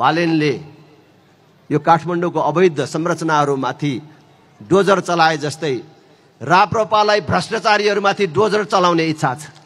बालेनले यो काठमाडौँको अवैध संरचनाहरूमाथि डोजर चलाए जस्तै राप्रपालाई भ्रष्टाचारीहरूमाथि डोजर चलाउने इच्छा छ